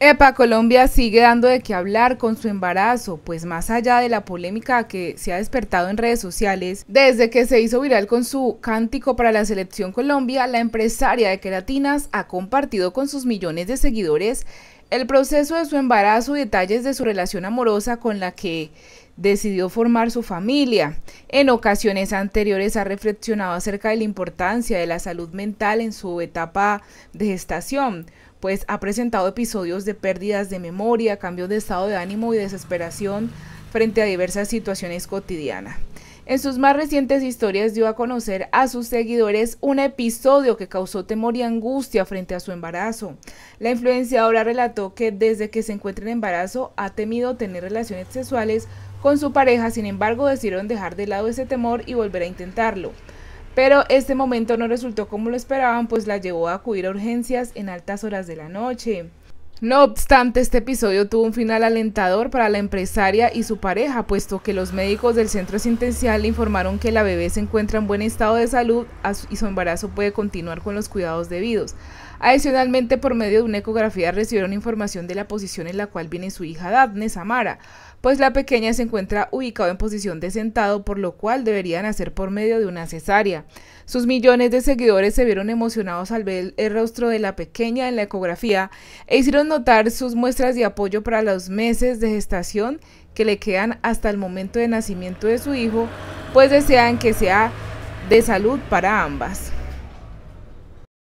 EPA Colombia sigue dando de qué hablar con su embarazo, pues más allá de la polémica que se ha despertado en redes sociales, desde que se hizo viral con su cántico para la selección Colombia, la empresaria de queratinas ha compartido con sus millones de seguidores el proceso de su embarazo y detalles de su relación amorosa con la que decidió formar su familia. En ocasiones anteriores ha reflexionado acerca de la importancia de la salud mental en su etapa de gestación pues ha presentado episodios de pérdidas de memoria, cambios de estado de ánimo y desesperación frente a diversas situaciones cotidianas. En sus más recientes historias dio a conocer a sus seguidores un episodio que causó temor y angustia frente a su embarazo. La influenciadora relató que desde que se encuentra en embarazo ha temido tener relaciones sexuales con su pareja, sin embargo decidieron dejar de lado ese temor y volver a intentarlo pero este momento no resultó como lo esperaban, pues la llevó a acudir a urgencias en altas horas de la noche. No obstante, este episodio tuvo un final alentador para la empresaria y su pareja, puesto que los médicos del centro asistencial le informaron que la bebé se encuentra en buen estado de salud y su embarazo puede continuar con los cuidados debidos. Adicionalmente, por medio de una ecografía recibieron información de la posición en la cual viene su hija Daphne Samara, pues la pequeña se encuentra ubicada en posición de sentado, por lo cual deberían hacer por medio de una cesárea. Sus millones de seguidores se vieron emocionados al ver el rostro de la pequeña en la ecografía e hicieron notar sus muestras de apoyo para los meses de gestación que le quedan hasta el momento de nacimiento de su hijo, pues desean que sea de salud para ambas.